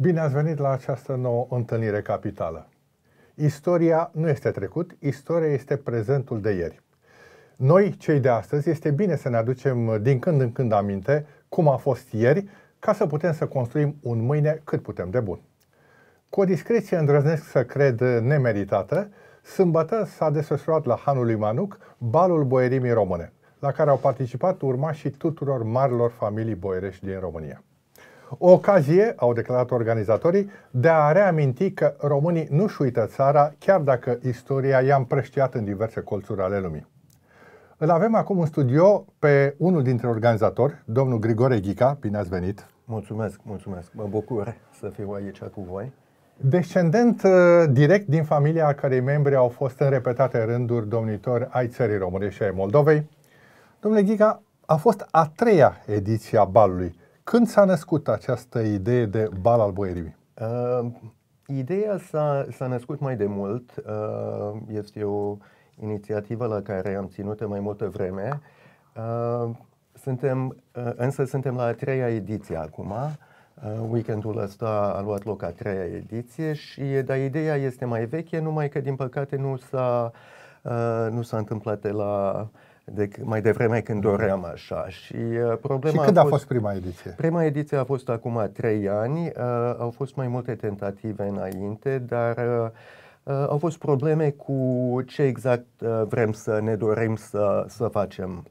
Bine ați venit la această nouă întâlnire capitală. Istoria nu este trecut, istoria este prezentul de ieri. Noi, cei de astăzi, este bine să ne aducem din când în când aminte cum a fost ieri, ca să putem să construim un mâine cât putem de bun. Cu o discreție îndrăznesc să cred nemeritată, sâmbătă s-a desfășurat la Hanul lui Manuc balul boierimii române, la care au participat urmașii tuturor marilor familii boierești din România. O ocazie, au declarat organizatorii, de a reaminti că românii nu-și uită țara, chiar dacă istoria i-a împrăștiat în diverse colțuri ale lumii. Îl avem acum în studio pe unul dintre organizatori, domnul Grigore Ghica, bine ați venit! Mulțumesc, mulțumesc! Mă bucur să fiu aici cu voi. Descendent uh, direct din familia a cărei membri au fost în repetate rânduri domnitori ai țării românești și ai Moldovei, domnule Ghica, a fost a treia ediție a balului. Când s-a născut această idee de bal al boierimii? Uh, ehm, ideea s-a, s-a născut mai de mult. Uh, este o inițiativă la care am ținut mai multă vreme. Uh, suntem, uh, însă suntem la a treia ediție acum. Uh, Weekendul ăsta a luat loc a treia ediție și dar ideea este mai veche, numai că din păcate nu s-a, uh, nu s-a întâmplat de la uh, dec- mai devreme când mhm. doream așa. Și, uh, problema și când a fost, a fost prima ediție? Prima ediție a fost acum trei ani. Uh, au fost mai multe tentative înainte, dar uh, uh, au fost probleme cu ce exact uh, vrem să ne dorim să, să facem.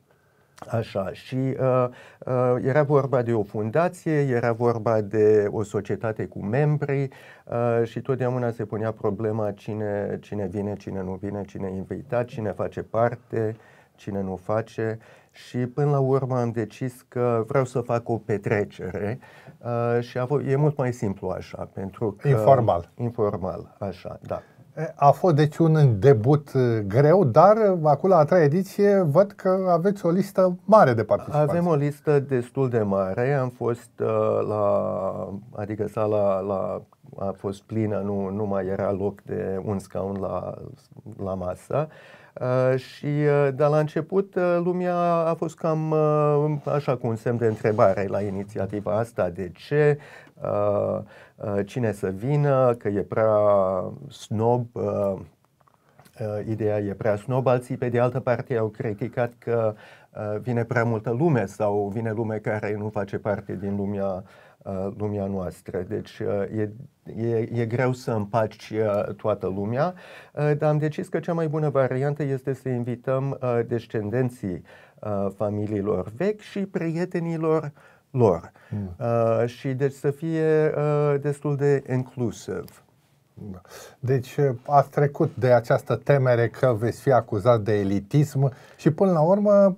Așa, și uh, uh, era vorba de o fundație, era vorba de o societate cu membri uh, și totdeauna se punea problema cine, cine vine, cine nu vine, cine e invitat, cine face parte. Uh, cine nu face și până la urmă am decis că vreau să fac o petrecere uh, și a fost, e mult mai simplu așa. Pentru că, informal. Informal, așa, da. A fost deci un debut uh, greu, dar uh, acum la a treia ediție văd că aveți o listă mare de participanți. Avem o listă destul de mare. Am fost uh, la, adică sala la, a fost plină, nu, nu mai era loc de un scaun la, la masă. Uh, Uh, și uh, de la început uh, lumea a fost cam așa cu un semn de întrebare la inițiativa asta. De ce? Cine să vină? Că e prea snob ideea e prea snob, alții pe de altă parte au criticat că vine prea multă lume sau vine lume care nu face parte din lumea Uh, lumea noastră. Deci uh, e, e, e greu să împaci uh, toată lumea, dar am decis că cea mai bună variantă este să invităm descendenții familiilor vechi și prietenilor lor. Mm. Uh, și deci să fie uh, destul de inclusiv. Da. Deci ați trecut de această temere că veți fi acuzat de elitism și până la urmă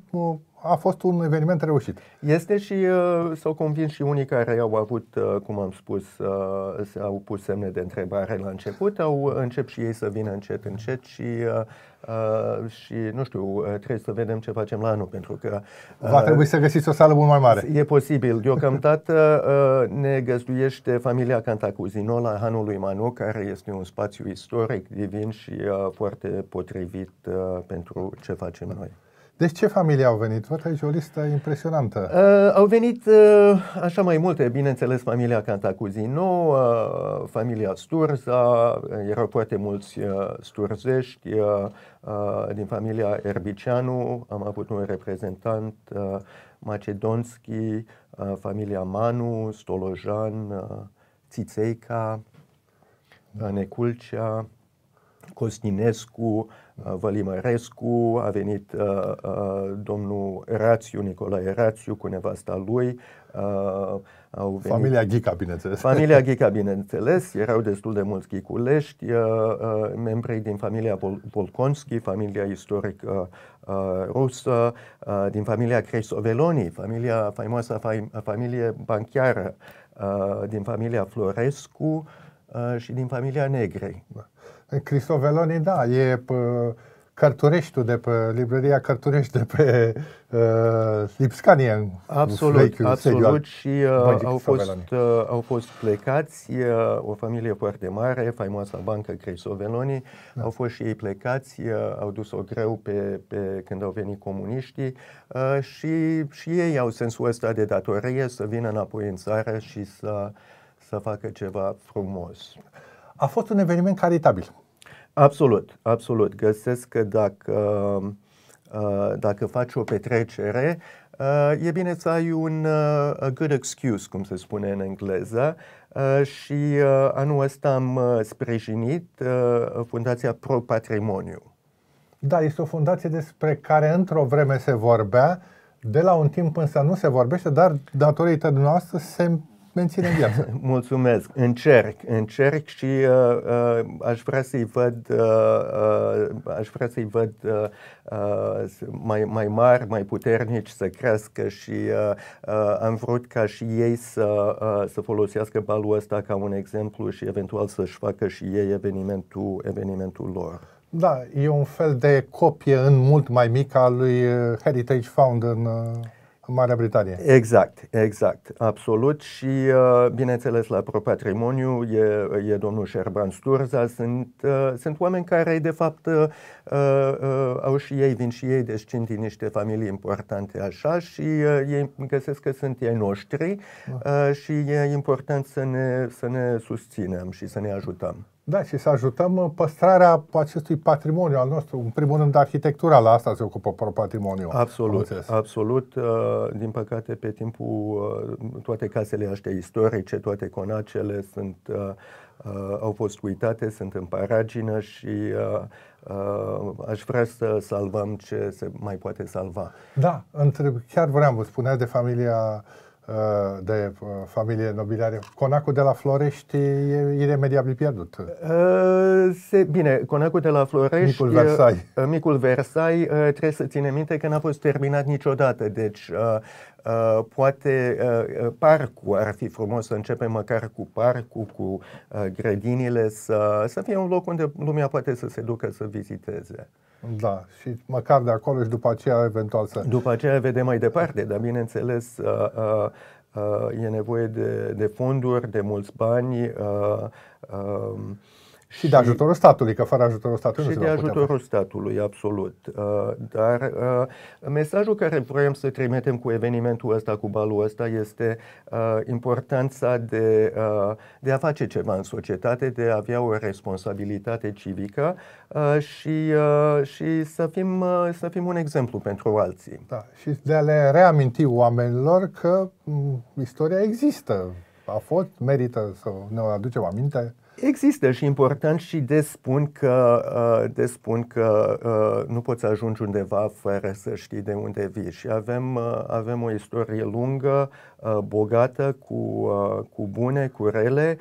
a fost un eveniment reușit. Este și uh, s-au convins și unii care au avut, uh, cum am spus, uh, au pus semne de întrebare la început, au încep și ei să vină încet, încet și Uh, uh și nu știu, uh, trebuie să vedem ce facem la anul, pentru că... Uh, Va trebui să găsiți o sală mult mai mare. E posibil. Deocamdată uh, ne găzduiește familia Cantacuzino la Hanul lui Manu, care este un spațiu istoric divin și uh, foarte potrivit uh, pentru ce facem noi. Deci ce familii au venit? Văd aici o listă impresionantă. Uh, au venit uh, așa mai multe, bineînțeles, familia Cantacuzino, uh, familia Sturza, erau foarte mulți uh, sturzești, uh, uh, din familia Erbicianu am avut un reprezentant, uh, Macedonski, uh, familia Manu, Stolojan, uh, Țițeica, uh, Neculcea, Costinescu, uh, Vălimărescu, a venit uh, uh, domnul Rațiu, Nicolae Rațiu cu nevasta lui. Uh, au venit... Familia Ghica, bineînțeles. Familia Ghica, bineînțeles. Erau destul de mulți ghiculești, uh, uh, membrii din familia Pol- Polconski, familia istorică uh, rusă, uh, din familia Cresoveloni, familia faimoasa fa- familie banchiară, uh, din familia Florescu uh, și din familia Negrei. Cristoveloni, da, e pe Cărtureștiul de pe librăria Cărturești de pe uh, Lipscanie. Absolut, vechiul, absolut și uh, au, fost, uh, au fost plecați, uh, o familie foarte mare, faimoasa bancă Cristoveloni, da. au fost și ei plecați, uh, au dus-o greu pe, pe când au venit comuniștii uh, și, și ei au sensul ăsta de datorie să vină înapoi în țară și să, să facă ceva frumos. A fost un eveniment caritabil Absolut, absolut. Găsesc că dacă, uh, dacă faci o petrecere, uh, e bine să ai un uh, a good excuse, cum se spune în engleză, și anul ăsta am sprijinit Fundația Pro Patrimoniu. Da, este o fundație despre care într-o vreme se vorbea, de la un timp însă nu se vorbește, dar datorită dumneavoastră se menține viața. Mulțumesc. Încerc, încerc și uh, uh, aș vrea să-i văd, uh, uh, aș vrea să-i văd uh, uh, mai, mai mari, mai puternici, să crească și uh, uh, am vrut ca și ei să, uh, să folosească balul ăsta ca un exemplu și eventual să-și facă și ei evenimentul, evenimentul lor. Da, e un fel de copie în mult mai mică a lui uh, Heritage Found în... Uh Marea Britanie. Exact, exact, absolut. Și, uh, bineînțeles, la propatrimoniu e, e domnul Șerban Sturza. Sunt, uh, sunt oameni care, de fapt, uh, au și ei, vin și ei, deci din niște familii importante așa și ei găsesc că sunt ei noștri da. și e important să ne, să ne susținem și să ne ajutăm. Da, și să ajutăm uh, păstrarea acestui patrimoniu al nostru, în primul rând la asta se ocupă pro patrimoniu. Absolut, absolut. Uh, din păcate, pe timpul, uh, toate casele astea istorice, toate conacele sunt, au fost uitate, sunt în paragină și aș vrea să salvăm ce se mai poate salva. Da, între, chiar vreau, vă spunea de familia Uh, de uh, familie nobiliare. Conacul de la Florești e iremediabil pierdut. Uh, se, bine, conacul de la Florești... Micul Versailles. Micul Versailles trebuie să ținem minte că n-a fost terminat niciodată. Deci Uh, poate uh, uh, parcul ar fi frumos să începem măcar cu parcul, cu uh, grădinile, să, să fie un loc unde lumea poate să se ducă să viziteze. Da, și măcar de acolo și după aceea eventual să... După aceea vedem mai departe, dar bineînțeles uh, uh, uh, e nevoie de, de fonduri, de mulți bani, uh, uh, și de ajutorul statului, că fără ajutorul statului și nu se de ajutorul putea. statului, absolut. Uh, dar uh, mesajul care vrem să trimitem cu evenimentul ăsta, cu balul ăsta, este uh, importanța de, de a face ceva în societate, de a avea o responsabilitate civică și, și să, fim, să fim un exemplu pentru alții. Da. Și de a le reaminti oamenilor că mm, istoria există a fost, merită să ne o aducem aminte. Există și important și des spun că, uh, des spun că uh, nu poți ajunge undeva fără să știi de unde vii și avem, uh, avem o istorie lungă, bogată, cu, cu bune, cu rele,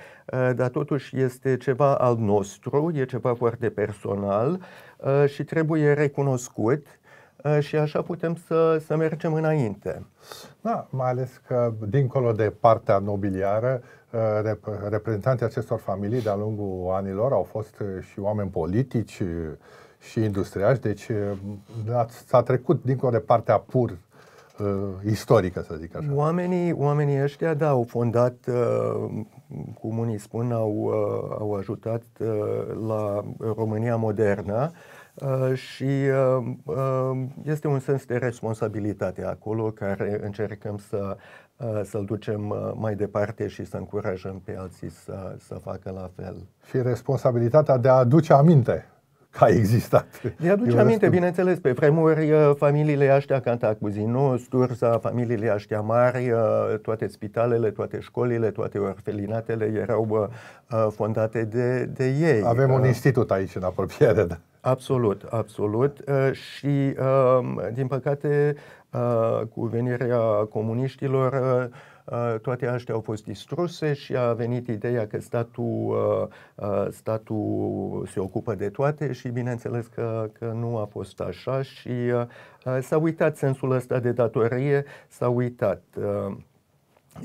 dar totuși este ceva al nostru, e ceva foarte personal și trebuie recunoscut și așa putem să, să mergem înainte. Da, mai ales că, dincolo de partea nobiliară, ă, rep- reprezentanții acestor familii de-a lungul anilor au fost ă, și oameni politici ă, și industriași, deci da, s-a trecut dincolo de partea pur istorică, să zic așa. Oamenii, oamenii ăștia, da, au fondat, cum unii spun, au, au ajutat la România modernă, uh, Uh, și uh, uh, este un sens de responsabilitate acolo care încercăm să, să-l ducem mai departe și să încurajăm pe alții să, să facă la fel. Și responsabilitatea de a aduce aminte că a existat. Mi-aduce aminte, bineînțeles, pe vremuri uh, familiile aștia Zinu, Sturza, familiile aștia mari, uh, toate spitalele, toate școlile, toate orfelinatele erau uh, fondate de, de ei. Avem un institut aici în apropiere, da. Absolut, absolut. Și, din păcate, cu venirea comuniștilor, Uh, toate astea au fost distruse și a venit ideea că statul, uh, uh, statul se ocupă de toate și bineînțeles că, că nu a fost așa și s-a uitat sensul ăsta de datorie, s-a uitat.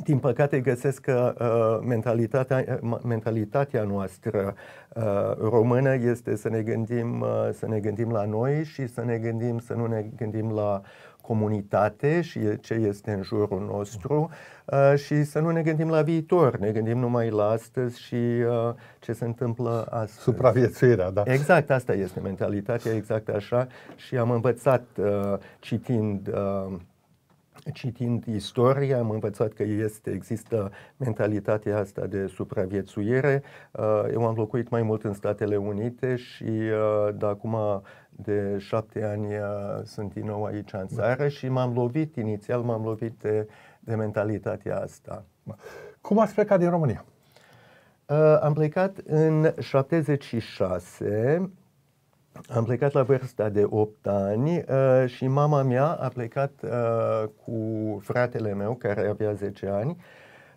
Din păcate găsesc că uh, mentalitatea, mentalitatea noastră uh, română este să ne, gândim, uh, să ne gândim la noi și să ne gândim să nu ne gândim la comunitate și ce este în jurul nostru uh, și să nu ne gândim la viitor, ne gândim numai la astăzi și uh, ce se întâmplă astăzi. Supraviețuirea, da. Exact, asta este mentalitatea, exact așa și am învățat uh, citind citind istoria, am învățat că este, există mentalitatea asta de supraviețuire. Eu am locuit mai mult în Statele Unite și de acum de șapte ani uh, sunt din nou aici în țară da. și m-am lovit, inițial m-am lovit de, de mentalitatea asta. Da. Cum ați plecat din România? Uh, am plecat în 76, am plecat la vârsta de 8 ani uh, și mama mea a plecat uh, cu fratele meu, care avea 10 ani,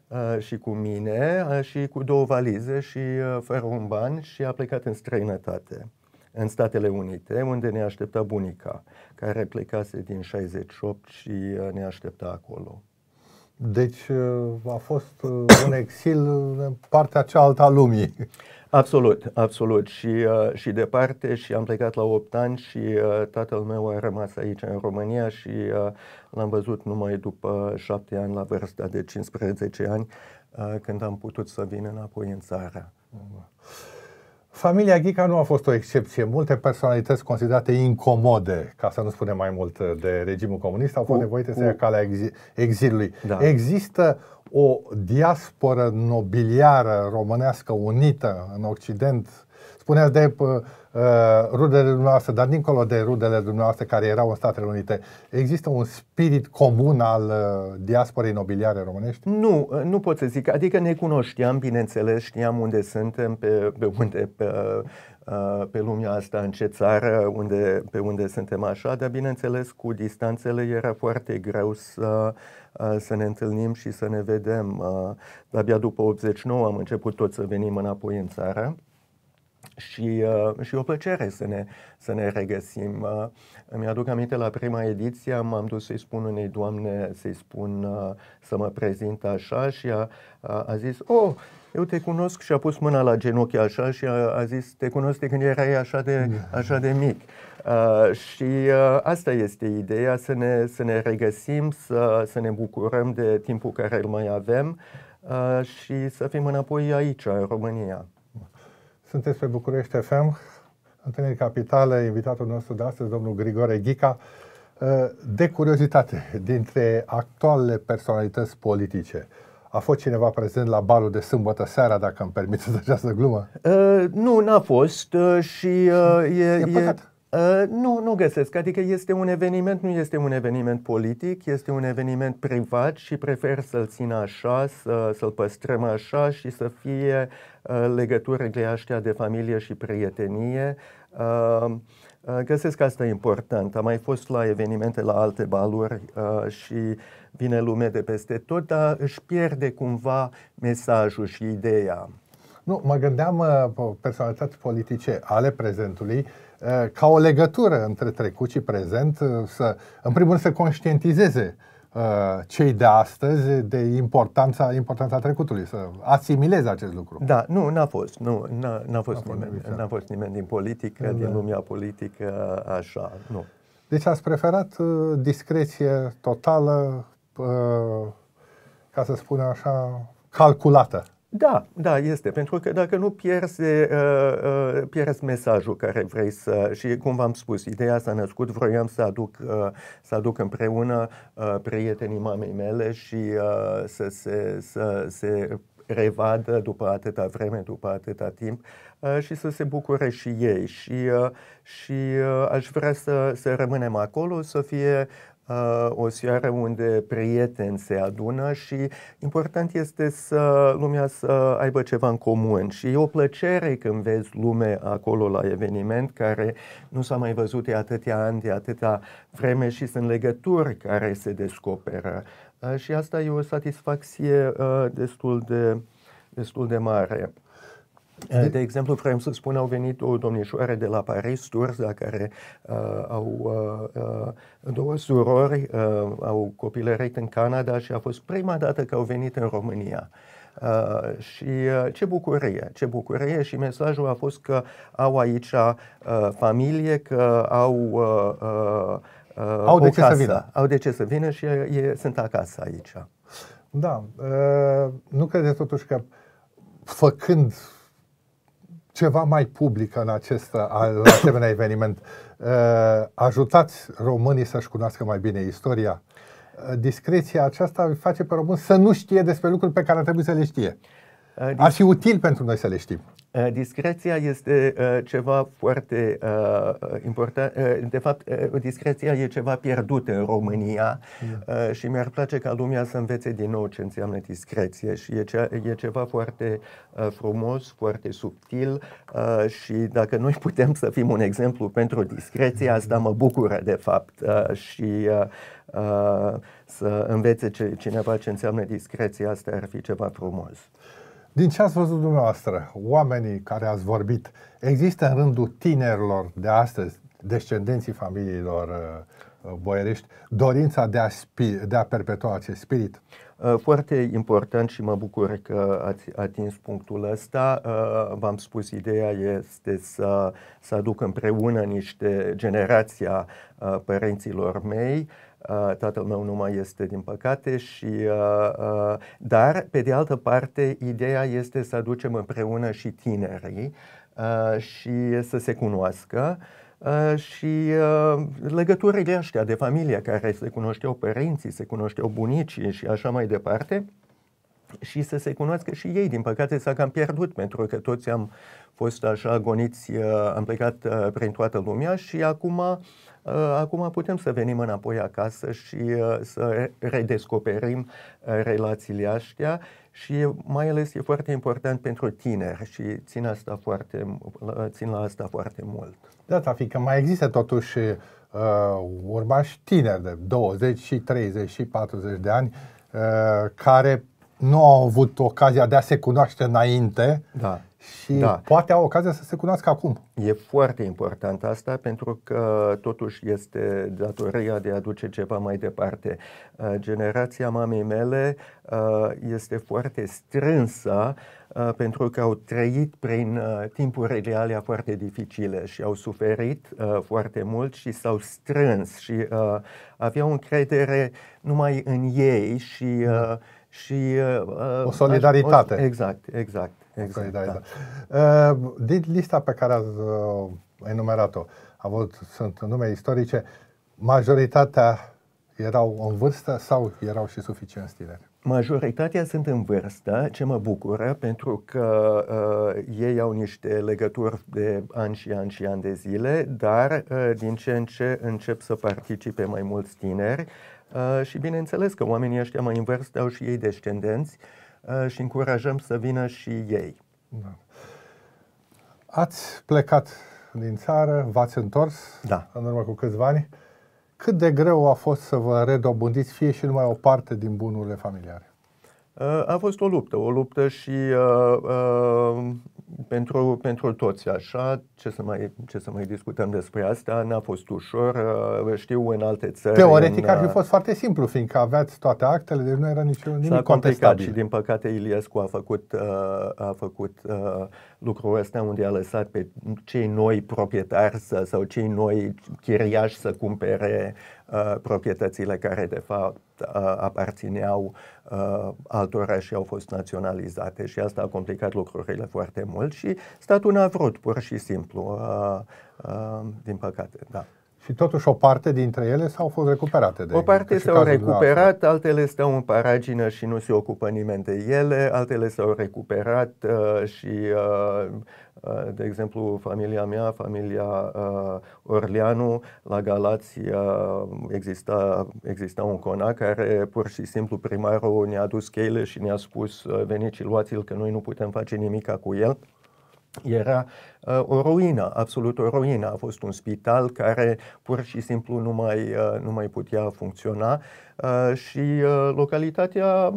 uh, și cu mine uh, și cu două valize și fără un ban și a plecat în străinătate în Statele Unite, unde ne aștepta bunica, care plecase din 68 și uh, ne aștepta acolo. Deci uh, a fost uh, un exil în partea cealaltă a lumii. Absolut, absolut. Și, și departe și am plecat la 8 ani și tatăl meu a rămas aici în România și l-am văzut numai după 7 ani, la vârsta de 15 ani, când am putut să vin înapoi în țară. Mm. Familia Ghica nu a fost o excepție. Multe personalități considerate incomode, ca să nu spunem mai mult de regimul comunist, au fost nevoite să ia calea exilului. Da. Există o diasporă nobiliară românească unită în Occident spuneați de uh, rudele dumneavoastră, dar dincolo de rudele dumneavoastră care erau în Statele Unite, există un spirit comun al uh, diasporei nobiliare românești? Nu, ă, nu pot să zic. Adică ne cunoșteam, bineînțeles, știam unde suntem, pe, pe unde, pe, uh, pe lumea asta, în ce țară, unde, pe unde suntem așa, dar bineînțeles cu distanțele era foarte greu să să ne întâlnim și să ne vedem. abia după 89 am început tot să venim înapoi în țară și, uh, și o plăcere să ne, să ne regăsim. Uh, îmi aduc aminte la prima ediție, m-am dus să-i spun unei doamne, să-i spun uh, să mă prezint așa și a, a, a zis, oh, eu te cunosc și a pus mâna la genunchi așa și a, a zis, te cunosc de când erai așa de, așa de mic. Uh, și uh, asta este ideea, să ne, să ne regăsim, să, să ne bucurăm de timpul care îl mai avem uh, și să fim înapoi aici, în România. Sunteți pe București FM, întâlnire capitală, invitatul nostru de astăzi, domnul Grigore Ghica. De curiozitate, dintre actualele personalități politice, a fost cineva prezent la balul de sâmbătă seara, dacă îmi permiteți această glumă? Uh, nu, n-a fost uh, și uh, e, e, păcat. Ă, nu, nu găsesc. Adică este un eveniment, nu este un eveniment politic, este un eveniment privat și prefer să-l țin așa, să, să-l păstrăm așa și să fie ă, legăturile astea de familie și prietenie. Ă, găsesc că asta e important. Am mai fost la evenimente la alte baluri și vine lume de peste tot, dar își pierde cumva mesajul și ideea. Nu, mă gândeam personalități politice ale prezentului Eh, ca o legătură între trecut și prezent, eh, să, în primul rând să conștientizeze eh, cei de astăzi de importanța, importanța trecutului, să asimileze acest lucru. Da, nu, n-a fost. Nu, n-a, n-a fost, n-a nimeni, da. n-a fost nimeni din politică, da. din lumea politică, așa, nu. Deci ați preferat uh, discreție totală, uh, ca să spunem așa, calculată. Da, da, este, pentru că dacă nu pierzi, uh, uh, pierzi mesajul care vrei să... Și cum v-am spus, ideea s-a născut, vroiam să aduc, uh, să aduc împreună uh, prietenii mamei mele și uh, să se... Să, se revadă după atâta vreme, după atâta timp uh, și să se bucure și ei. Și, uh, și aș vrea să, să rămânem acolo, să fie o seară unde prieteni se adună și important este să lumea să aibă ceva în comun și e o plăcere când vezi lume acolo la eveniment care nu s-a mai văzut de atâtea ani, de atâta vreme și sunt legături care se descoperă și asta e o satisfacție uh, destul de, destul de mare. Eh. De exemplu, vreau să spun, au venit o domnișoare de la Paris, Turza, care uh, au uh, uh, două surori, uh, au copilărit în Canada și a fost prima dată că au venit în România. Uh, și uh, ce bucurie, ce bucurie și mesajul a fost că au aici uh, familie, că au uh, uh, au de ce să vină. Au de ce să vină și uh, e, sunt acasă aici. Da. Uh, nu credeți totuși că făcând ceva mai public în acest asemenea eveniment. Uh, ajutați românii să-și cunoască mai bine istoria. Uh, discreția aceasta îi face pe român să nu știe despre lucruri pe care ar trebui să le știe. Uh, ar fi util pentru noi să le știm. Uh, discreția este uh, ceva foarte uh, important. De fapt, discreția e ceva pierdut în România yeah. și mi-ar place ca lumea să învețe din nou ce înseamnă discreție. Și e, ceva foarte frumos, foarte subtil și dacă noi putem să fim un exemplu pentru discreție, mm-hmm. asta mă bucură de fapt. Și să învețe cineva ce înseamnă discreție, asta ar fi ceva frumos. Din ce ați văzut dumneavoastră, oamenii care ați vorbit, există în rândul tinerilor de astăzi, descendenții familiilor uh, uh, boierești, dorința de a, spi- de a perpetua acest spirit? Uh, foarte important și mă bucur că ați atins punctul ăsta. V-am spus, ideea este să, să aduc împreună niște generația părinților mei uh, tatăl meu nu mai este din păcate și dar pe de altă parte ideea este să aducem împreună și tinerii și să se cunoască și legăturile astea de familie care se cunoșteau părinții, se cunoșteau bunicii și așa mai departe, și să se cunoască și ei. Din păcate s-a cam pierdut, pentru că toți am fost așa goniți, uh, am plecat uh, prin toată lumea și acum, uh, acum putem să venim înapoi acasă și să redescoperim relațiile astea și mai ales e foarte important pentru tineri și țin, asta foarte, țin la asta foarte mult. Da, Tafi, că mai există totuși uh, urmași tineri de 20 și 30 și 40 de ani uh, care nu au avut ocazia de a se cunoaște înainte da. și da. poate au ocazia să se cunoască acum. E foarte important asta pentru că totuși este datoria de a duce ceva mai departe. Uh, generația mamei mele uh, este foarte strânsă uh, pentru că au trăit prin timpuri reale foarte dificile și au suferit foarte mult și s-au strâns și aveau încredere numai în ei și Da și... Uh, o solidaritate. O, exact, exact. exact solidaritate. Da. Uh, din lista pe care ați uh, enumerat-o, a avut, sunt nume istorice, majoritatea erau în vârstă sau erau și suficient tineri? Majoritatea sunt în vârstă, ce mă bucură, pentru că uh, ei au niște legături de ani și ani și ani de zile, dar uh, din ce în ce încep să participe mai mulți tineri. Uh, și bineînțeles că oamenii ăștia mai în vârstă au și ei descendenți uh, și încurajăm să vină și ei. Da. Ați plecat din țară, v-ați întors da. în urmă cu câțiva ani. Cât de greu a fost să vă redobândiți fie și numai o parte din bunurile familiare? Uh, a fost o luptă, o luptă și uh, uh, pentru, pentru toți așa, ce să, mai, ce să mai discutăm despre asta, n-a fost ușor, uh, știu în alte țări. Teoretic în, ar fi uh, fost foarte simplu, fiindcă aveați toate actele, deci nu era niciun nimic s-a complicat și din păcate Iliescu a făcut, uh, a făcut lucrul ăsta unde a lăsat pe cei noi proprietari să, sau cei noi chiriași să cumpere Uh, proprietățile care de fapt uh, aparțineau uh, altora și au fost naționalizate și asta a complicat lucrurile foarte mult și statul n-a vrut pur și simplu, uh, uh, din păcate, da. Și totuși o parte dintre ele s-au fost recuperate. De o parte s-au recuperat, altele stau în paragină și nu se ocupă nimeni de ele, altele s-au recuperat uh, și, uh, uh, de exemplu, familia mea, familia uh, Orleanu, la Galați uh, exista, exista un conac care pur și simplu primarul ne-a dus cheile și ne-a spus uh, veniți și luați-l că noi nu putem face nimica cu el. Uh, era uh, o ruină, absolut o ruină. A fost un spital care pur și simplu nu mai, uh, nu mai putea funcționa uh, și uh, localitatea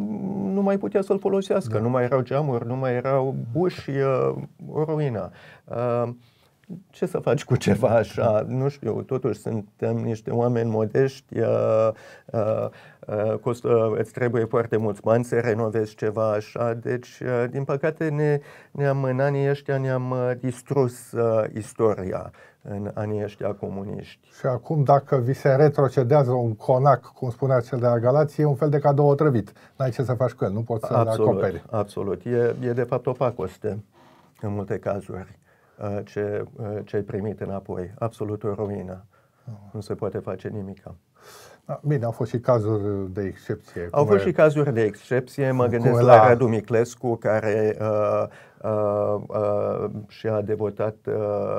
nu mai putea să-l folosească. Da. Nu mai erau geamuri, nu mai erau buși, uh, o ruină. Uh, ce să faci cu ceva așa, nu știu, totuși suntem niște oameni modești, uh, uh, uh, îți trebuie foarte mulți bani să renovezi ceva așa, deci uh, din păcate ne, ne-am, în anii ăștia ne-am uh, distrus uh, istoria în anii ăștia comuniști. Și acum dacă vi se retrocedează un conac, cum spunea cel de la Galați, e un fel de cadou otrăvit, n-ai ce să faci cu el, nu poți să-l acoperi. Absolut, e, e de fapt o pacoste în multe cazuri ce, ce primit înapoi. Absolut o ruină. Nu se poate face nimic da, bine, au fost și cazuri de excepție. Au fost e... și cazuri de excepție. Mă gândesc la, la Radu Miclescu, care uh, uh, uh și-a devotat uh,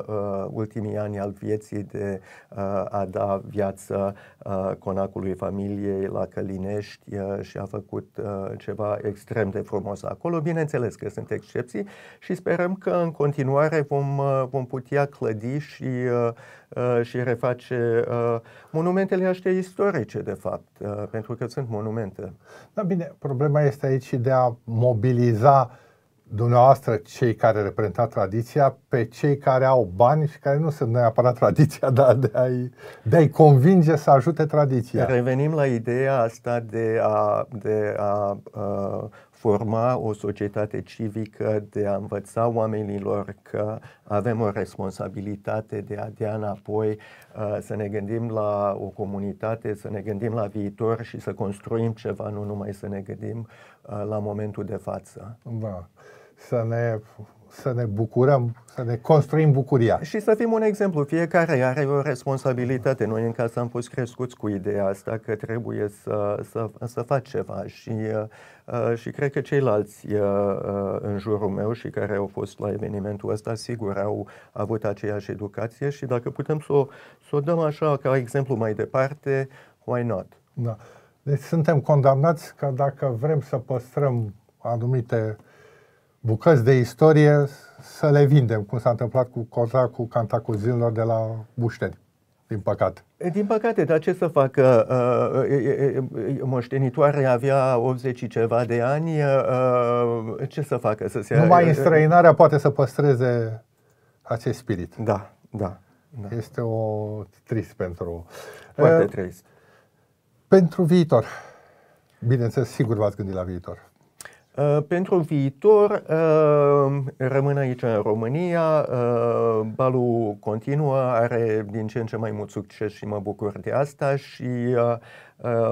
uh, ultimii ani al vieții de uh, a da viață uh, conacului familiei la Călinești uh, și a făcut uh, ceva extrem de frumos acolo. Bineînțeles că sunt excepții și sperăm că în continuare vom, uh, vom putea clădi și uh, uh și reface uh, monumentele astea istorice, de fapt, uh, pentru că sunt monumente. Da, bine, problema este aici de a mobiliza dumneavoastră, cei care reprezentați tradiția, pe cei care au bani și care nu sunt neapărat tradiția, dar de a-i, de a convinge să ajute tradiția. Revenim la ideea asta de a, de a uh, forma o societate civică, de a învăța oamenilor că avem o responsabilitate de a dea înapoi, uh, să ne gândim la o comunitate, să ne gândim la viitor și să construim ceva, nu numai să ne gândim uh, la momentul de față. Da. Să ne să ne bucurăm, să ne construim bucuria. Și să fim un exemplu. Fiecare are o responsabilitate. Noi în casă am fost crescuți cu ideea asta că trebuie să, să, să faci ceva și, uh, și cred că ceilalți uh, uh, în jurul meu și care au fost la evenimentul ăsta, sigur, au avut aceeași educație și dacă putem să o, să o dăm așa ca exemplu mai departe, why not? Da. Deci suntem condamnați că dacă vrem să păstrăm anumite uh, bucăți de istorie să le vindem, cum s-a întâmplat cu contractul cantacuzilor de la Bușteni. Din păcate. Din păcate, dar ce să facă? Uh, uh, moștenitoare avea 80 ceva de ani, uh, ce să facă? Să se... Numai străinarea poate să păstreze acest spirit. Da, da. da. Este o trist pentru... Foarte trist. Pentru viitor. Bineînțeles, sigur v-ați gândit la viitor. Uh, pentru viitor, uh, rămân aici în România, uh, balul continuă, are din ce în ce mai mult succes și mă bucur de asta și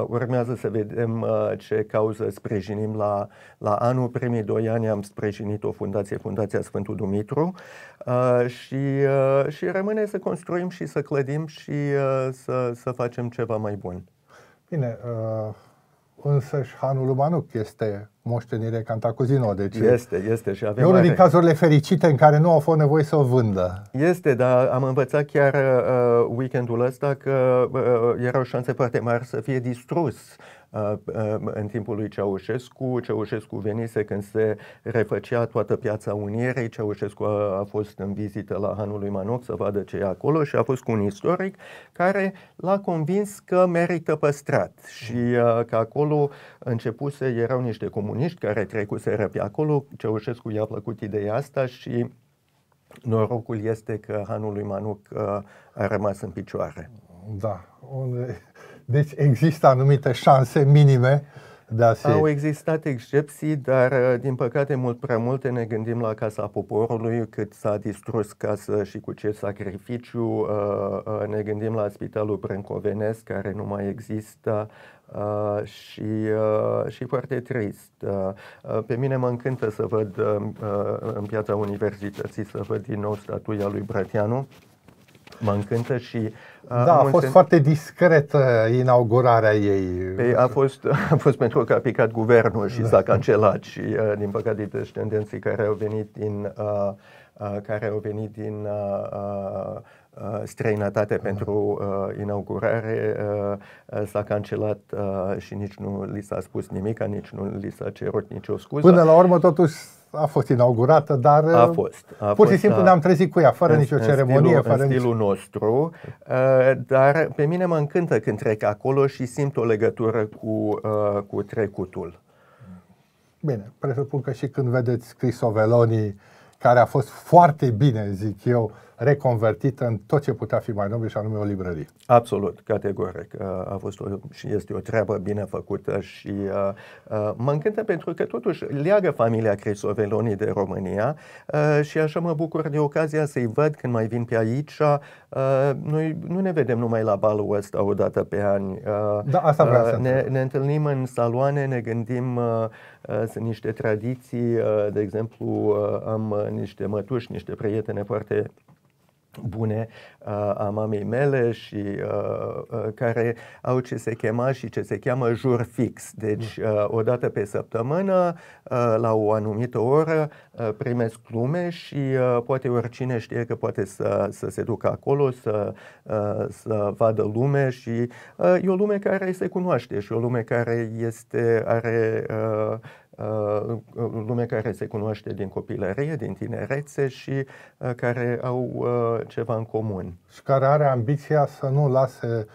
urmează să vedem ce cauză sprijinim la, la anul. Primii doi ani am sprijinit o fundație, Fundația Sfântul Dumitru și, și rămâne să construim și să clădim și să, să facem ceva mai bun. Bine, uh însă și Hanul Lumanuc este moștenire Cantacuzino. Deci este, este și avem. E unul din cazurile fericite în care nu au fost nevoie să o vândă. Este, dar am învățat chiar uh, weekendul ăsta că uh, uh erau șanse foarte mari să fie distrus în timpul lui Ceaușescu. Ceaușescu venise când se refăcea toată piața Unirii. Ceaușescu a, a fost în vizită la hanul lui Manoc să vadă ce e acolo și a fost cu un istoric care l-a convins că merită păstrat și că acolo începuse, erau niște comuniști care trecuseră pe acolo, Ceaușescu i-a plăcut ideea asta și norocul este că hanul lui Manuc a rămas în picioare. Da, unde deci există anumite șanse minime de a se... Au existat excepții, dar uh, din păcate mult prea multe ne gândim la Casa Poporului, cât s-a distrus casa și cu ce sacrificiu. Uh, uh, ne gândim la Spitalul Brâncovenesc, care nu mai există. Uh, și, uh, și foarte trist. Uh, pe mine mă încântă să văd în piața universității, să văd din nou statuia lui Brătianu, mă încântă și... Uh, da, a fost înțe- foarte discretă inaugurarea ei. Păi a, fost, a fost pentru că a picat guvernul și da. s-a cancelat și, uh, din păcate, tendenții care au venit din... Uh, uh, care au venit din uh, uh Uh, străinătate da. pentru uh, inaugurare uh, uh, s-a cancelat uh, și nici nu li s-a spus nimic, nici nu li s-a cerut nicio scuză. Până la urmă, totuși, a fost inaugurată, dar a uh, fost, a pur și fost, simplu a... ne-am trezit cu ea, fără în, nicio ceremonie. În stilul, fără în stilul nici... nostru, uh, dar pe mine mă încântă când trec acolo și simt o legătură cu, uh, cu trecutul. Bine, presupun că și când vedeți Crisovelonii, care a fost foarte bine, zic eu, reconvertită în tot ce putea fi mai nobil și anume o librărie. Absolut, categoric. Uh, a fost o, și este o treabă bine făcută și a, uh, a, uh, mă încântă pentru că totuși leagă familia Cristoveloni de România a, și așa mă bucur de ocazia să-i văd când mai vin pe aici. A, noi nu ne vedem numai la balul ăsta o dată pe an. A, da, asta vreau să ne, ne întâlnim în saloane, ne gândim, a, sunt niște tradiții, de exemplu, am niște mătuși, niște prietene foarte bune uh, a mamei mele și uh, uh, care au ce se chema și ce se cheamă jur fix. Deci, mm. o dată pe săptămână, la o anumită oră, primesc lume și poate oricine știe că poate să, să se ducă acolo, să, să vadă lume și e o lume care se cunoaște și o lume care este, are Uh, lume care se cunoaște din copilărie, din tinerețe și uh, care au uh, ceva în comun. Și care are ambiția să nu lase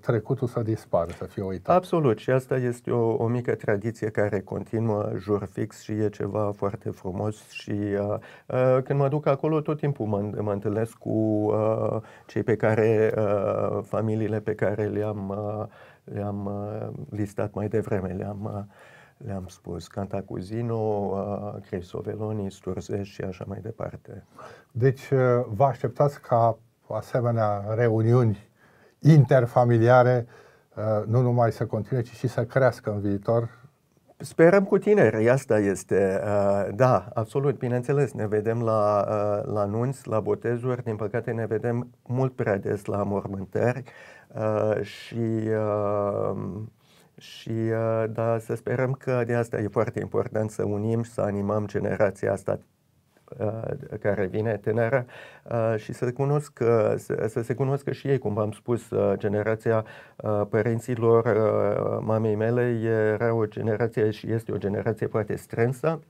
trecutul să dispară, să fie uitat. Absolut, și asta este o, o mică tradiție care continuă jur fix și e ceva foarte frumos și uh, uh, când mă duc acolo tot timpul mă, mă întâlnesc cu uh, cei pe care, uh, familiile pe care le-am, uh, le-am uh, listat mai devreme, le-am uh, le-am spus, Cantacuzino, uh, Crisoveloni, Sturzeș și așa mai departe. Deci uh, vă așteptați ca asemenea reuniuni interfamiliare uh, nu numai să continue, ci și să crească în viitor? Sperăm cu tineri, asta este, da, absolut, bineînțeles, ne vedem la, la nunți, la botezuri, din păcate ne vedem mult prea des la mormântări și și uh, da, să sperăm că de asta e foarte important să unim și să animăm generația asta uh, care vine tânără uh, și să, cunosc, să, să se cunoască și ei, cum v-am spus, generația părinților mamei mele era o generație și este o generație poate strânsă,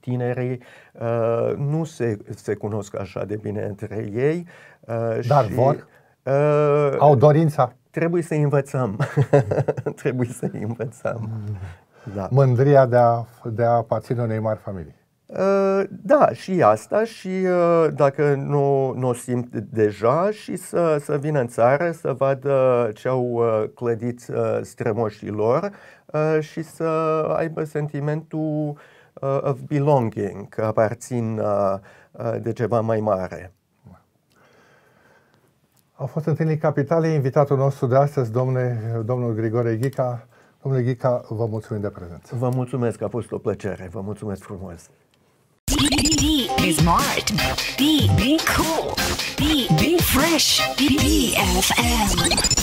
tinerii uh, nu se, se cunosc așa de bine între ei. Uh, Dar și, vor? Uh, Au dorința? Trebuie să învățăm. Trebuie să învățăm. Da. Mândria de a, de a aparține unei mari familii. Uh, da, și asta și uh, dacă nu, nu simt deja și să, să vină în țară să vadă ce au uh, clădit strămoșii lor și să aibă sentimentul of belonging, că aparțin de ceva mai mare. A fost întâlnit capitale invitatul nostru de astăzi, domne, domnul Grigore Ghica. Domnule Ghica, vă mulțumim de prezență. Vă mulțumesc, a fost o plăcere. Vă mulțumesc frumos. Be smart, be, be cool, be, be fresh, be FM.